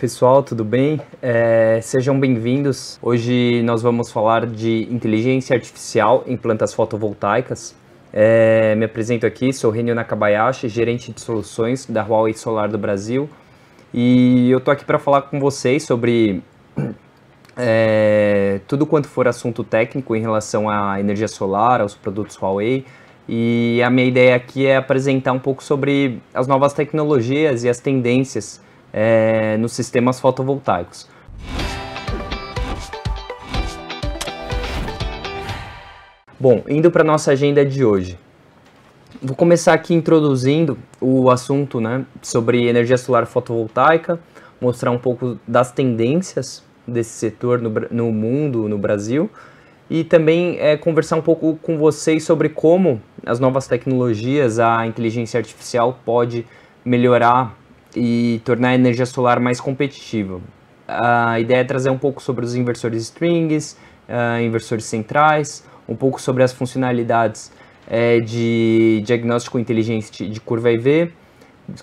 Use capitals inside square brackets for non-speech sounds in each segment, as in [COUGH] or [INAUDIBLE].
pessoal, tudo bem? É, sejam bem-vindos. Hoje nós vamos falar de inteligência artificial em plantas fotovoltaicas. É, me apresento aqui, sou Renio Nakabayashi, gerente de soluções da Huawei Solar do Brasil. E eu tô aqui para falar com vocês sobre [CLEARS THROAT] é, tudo quanto for assunto técnico em relação à energia solar, aos produtos Huawei, e a minha ideia aqui é apresentar um pouco sobre as novas tecnologias e as tendências é, nos sistemas fotovoltaicos. Bom, indo para nossa agenda de hoje. Vou começar aqui introduzindo o assunto né, sobre energia solar fotovoltaica, mostrar um pouco das tendências desse setor no, no mundo, no Brasil, e também é, conversar um pouco com vocês sobre como as novas tecnologias, a inteligência artificial pode melhorar e tornar a energia solar mais competitiva. A ideia é trazer um pouco sobre os inversores strings, uh, inversores centrais, um pouco sobre as funcionalidades é, de diagnóstico inteligente de curva IV,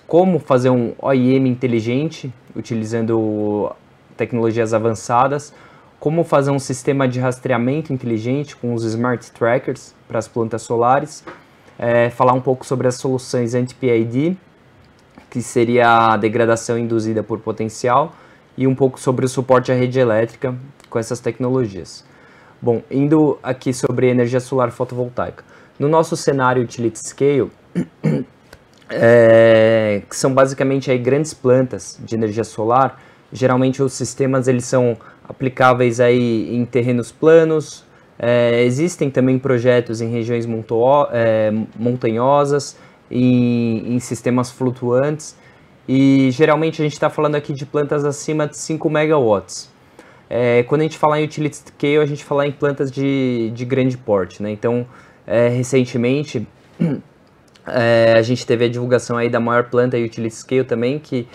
como fazer um OIM inteligente utilizando tecnologias avançadas, como fazer um sistema de rastreamento inteligente com os smart trackers para as plantas solares, é, falar um pouco sobre as soluções anti-PID que seria a degradação induzida por potencial, e um pouco sobre o suporte à rede elétrica com essas tecnologias. Bom, indo aqui sobre energia solar fotovoltaica. No nosso cenário utility scale, [CLEARS THROAT] é, que são basicamente aí grandes plantas de energia solar, geralmente os sistemas eles são aplicáveis aí em terrenos planos, é, existem também projetos em regiões monto, é, montanhosas, em, em sistemas flutuantes. E geralmente a gente está falando aqui de plantas acima de 5 megawatts. É, quando a gente fala em utility scale, a gente fala em plantas de, de grande porte. Né? Então, é, recentemente, [CLEARS THROAT] é, a gente teve a divulgação aí da maior planta utility scale também, que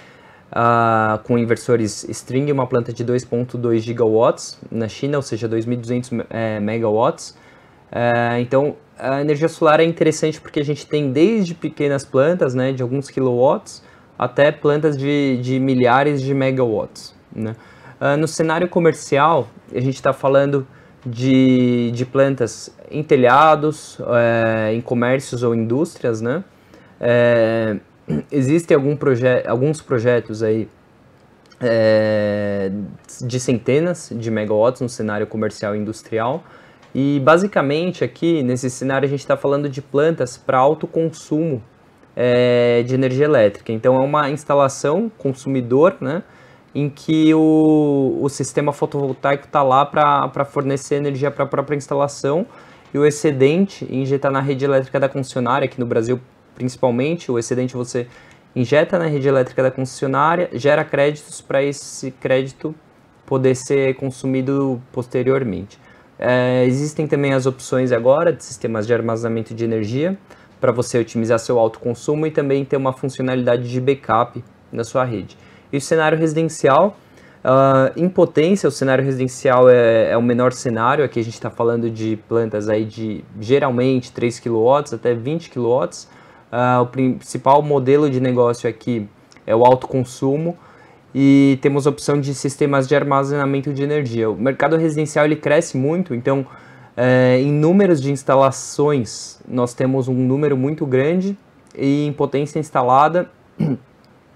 ah, com inversores string, uma planta de 2.2 gigawatts na China, ou seja, 2.200 é, megawatts. Ah, então, a energia solar é interessante porque a gente tem desde pequenas plantas, né, de alguns kilowatts, até plantas de, de milhares de megawatts. Né? Uh, no cenário comercial, a gente está falando de, de plantas em telhados, é, em comércios ou indústrias, né? É, existem algum proje alguns projetos aí é, de centenas de megawatts no cenário comercial e industrial, e basicamente aqui nesse cenário a gente está falando de plantas para autoconsumo é, de energia elétrica. Então é uma instalação consumidor, né? Em que o, o sistema fotovoltaico está lá para fornecer energia para a própria instalação e o excedente injetar na rede elétrica da concessionária, aqui no Brasil principalmente, o excedente você injeta na rede elétrica da concessionária, gera créditos para esse crédito poder ser consumido posteriormente. É, existem também as opções agora de sistemas de armazenamento de energia para você otimizar seu autoconsumo e também ter uma funcionalidade de backup na sua rede. E o cenário residencial, uh, em potência, o cenário residencial é, é o menor cenário, aqui a gente está falando de plantas aí de geralmente 3 kW até 20 kW. Uh, o principal modelo de negócio aqui é o autoconsumo, e temos a opção de sistemas de armazenamento de energia. O mercado residencial ele cresce muito, então é, em números de instalações nós temos um número muito grande e em potência instalada [CLEARS THROAT]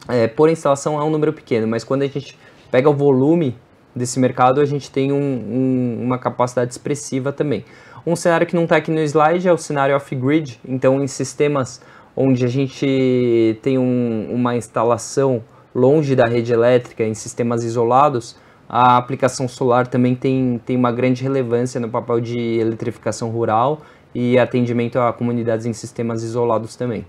é, por instalação é um número pequeno, mas quando a gente pega o volume desse mercado a gente tem um, um, uma capacidade expressiva também. Um cenário que não está aqui no slide é o cenário off-grid, então em sistemas onde a gente tem um, uma instalação longe da rede elétrica, em sistemas isolados, a aplicação solar também tem, tem uma grande relevância no papel de eletrificação rural e atendimento a comunidades em sistemas isolados também.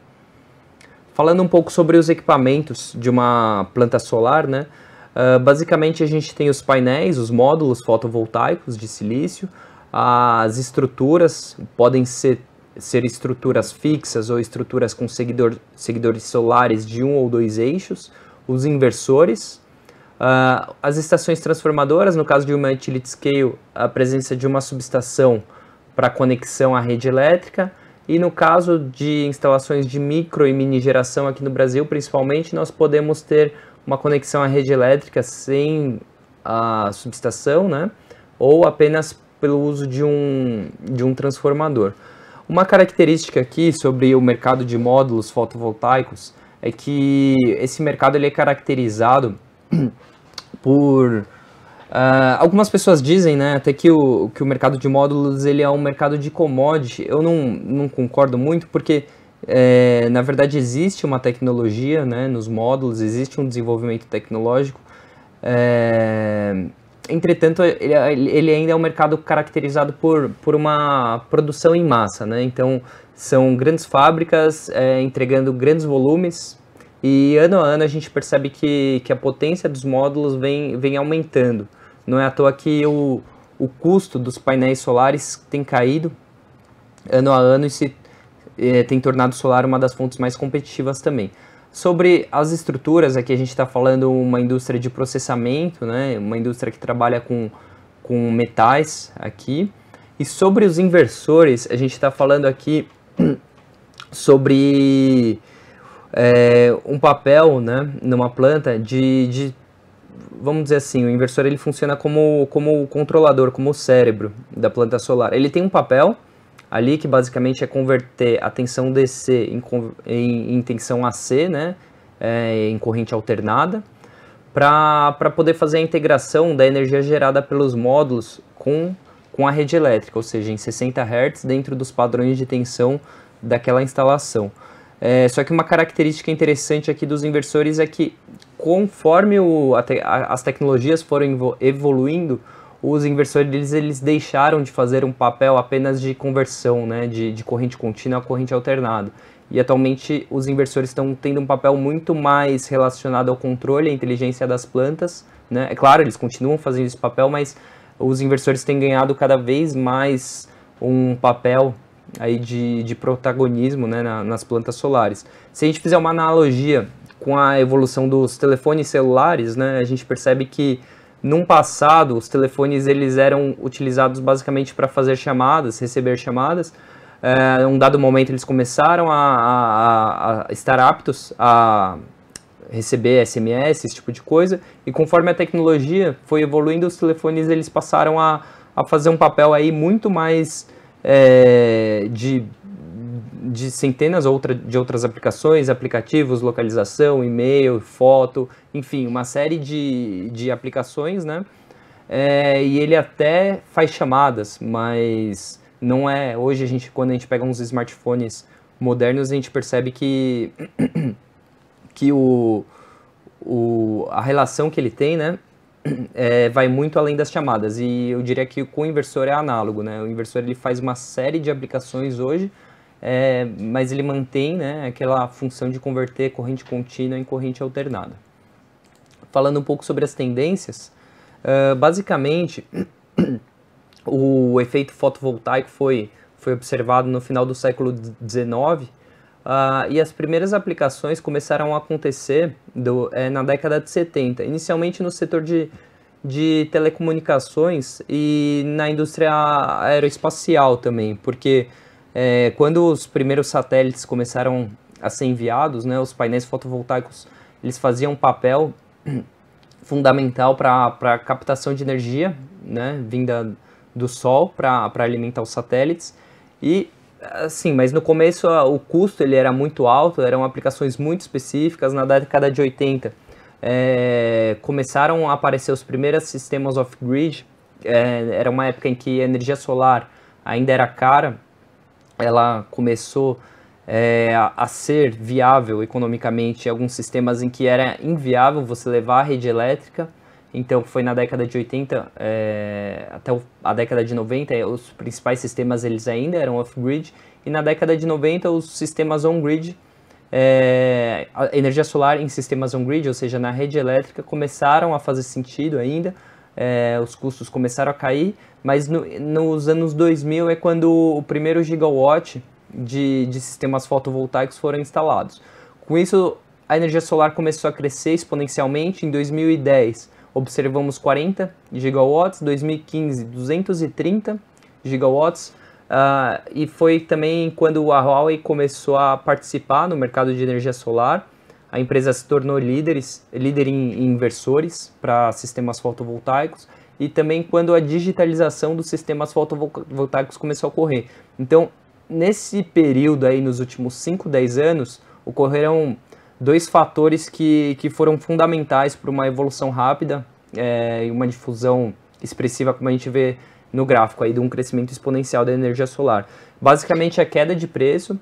Falando um pouco sobre os equipamentos de uma planta solar, né? Uh, basicamente a gente tem os painéis, os módulos fotovoltaicos de silício, as estruturas podem ser, ser estruturas fixas ou estruturas com seguidor, seguidores solares de um ou dois eixos, os inversores, uh, as estações transformadoras, no caso de uma utility scale, a presença de uma subestação para conexão à rede elétrica, e no caso de instalações de micro e mini geração aqui no Brasil, principalmente, nós podemos ter uma conexão à rede elétrica sem a subestação, né? ou apenas pelo uso de um, de um transformador. Uma característica aqui sobre o mercado de módulos fotovoltaicos é que esse mercado ele é caracterizado [CLEARS THROAT] por Uh, algumas pessoas dizem, né, até que o, que o mercado de módulos ele é um mercado de commodity. Eu não, não concordo muito, porque é, na verdade existe uma tecnologia né, nos módulos, existe um desenvolvimento tecnológico. É, Entretanto, ele, ele ainda é um mercado caracterizado por, por uma produção em massa, né? Então, são grandes fábricas é, entregando grandes volumes e ano a ano a gente percebe que, que a potência dos módulos vem, vem aumentando. Não é à toa que o, o custo dos painéis solares tem caído ano a ano e se é, tem tornado o solar uma das fontes mais competitivas também. Sobre as estruturas, aqui a gente está falando uma indústria de processamento, né? uma indústria que trabalha com, com metais aqui. E sobre os inversores, a gente está falando aqui [CLEARS THROAT] sobre é, um papel né, numa planta de, de, vamos dizer assim, o inversor ele funciona como, como o controlador, como o cérebro da planta solar. Ele tem um papel ali, que basicamente é converter a tensão DC em, em, em tensão AC, né, é, em corrente alternada, para poder fazer a integração da energia gerada pelos módulos com, com a rede elétrica, ou seja, em 60 Hz dentro dos padrões de tensão daquela instalação. É, só que uma característica interessante aqui dos inversores é que conforme o, a, a, as tecnologias foram evoluindo, os inversores eles deixaram de fazer um papel apenas de conversão, né, de, de corrente contínua a corrente alternada. E atualmente os inversores estão tendo um papel muito mais relacionado ao controle, à inteligência das plantas. Né? É claro, eles continuam fazendo esse papel, mas os inversores têm ganhado cada vez mais um papel aí de, de protagonismo né, na, nas plantas solares. Se a gente fizer uma analogia com a evolução dos telefones celulares, né, a gente percebe que num passado os telefones eles eram utilizados basicamente para fazer chamadas, receber chamadas. É, eh, um dado momento eles começaram a, a, a, estar aptos a receber SMS, esse tipo de coisa, e conforme a tecnologia foi evoluindo, os telefones eles passaram a, a fazer um papel aí muito mais é, de de centenas outra, de outras aplicações, aplicativos, localização, e-mail, foto, enfim, uma série de, de aplicações, né? É, e ele até faz chamadas, mas não é. Hoje a gente, quando a gente pega uns smartphones modernos, a gente percebe que [CLEARS THROAT] que o, o a relação que ele tem, né, [CLEARS THROAT] é, vai muito além das chamadas. E eu diria que com o inversor é análogo, né? O inversor ele faz uma série de aplicações hoje é, mas ele mantém né, aquela função de converter corrente contínua em corrente alternada. Falando um pouco sobre as tendências, uh, basicamente [CLEARS THROAT] o efeito fotovoltaico foi, foi observado no final do século XIX uh, e as primeiras aplicações começaram a acontecer do, é, na década de 70, inicialmente no setor de, de telecomunicações e na indústria aeroespacial também, porque é, quando os primeiros satélites começaram a ser enviados, né, os painéis fotovoltaicos eles faziam um papel [CLEARS THROAT] fundamental para a captação de energia né, vinda do Sol para alimentar os satélites. E assim, mas no começo o custo ele era muito alto, eram aplicações muito específicas. Na década de 80 é, começaram a aparecer os primeiros sistemas off-grid. É, era uma época em que a energia solar ainda era cara ela começou é, a ser viável economicamente alguns sistemas em que era inviável você levar a rede elétrica. Então, foi na década de 80 é, até a década de 90, é, os principais sistemas eles ainda eram off-grid. E na década de 90, os sistemas on-grid, é, energia solar em sistemas on-grid, ou seja, na rede elétrica, começaram a fazer sentido ainda, é, os custos começaram a cair, mas no, nos anos 2000 é quando o primeiro gigawatt de, de sistemas fotovoltaicos foram instalados. Com isso, a energia solar começou a crescer exponencialmente. Em 2010, observamos 40 gigawatts, 2015, 230 gigawatts. Uh, e foi também quando a Huawei começou a participar no mercado de energia solar a empresa se tornou líderes, líder em inversores para sistemas fotovoltaicos e também quando a digitalização dos sistemas fotovoltaicos começou a ocorrer. Então, nesse período aí, nos últimos 5, 10 anos, ocorreram dois fatores que, que foram fundamentais para uma evolução rápida eh, e é, uma difusão expressiva, como a gente vê no gráfico aí, de um crescimento exponencial da energia solar. Basicamente, a é queda de preço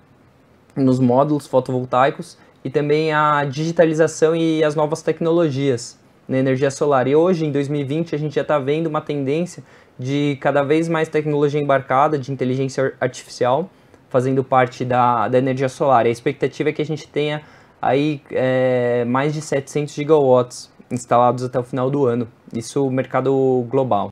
nos módulos fotovoltaicos e também a digitalização e as novas tecnologias na né, energia solar. E hoje, em 2020, a gente já está vendo uma tendência de cada vez mais tecnologia embarcada, de inteligência artificial, fazendo parte da, da energia solar. E a expectativa é que a gente tenha aí é, mais de 700 gigawatts instalados até o final do ano. Isso o mercado global.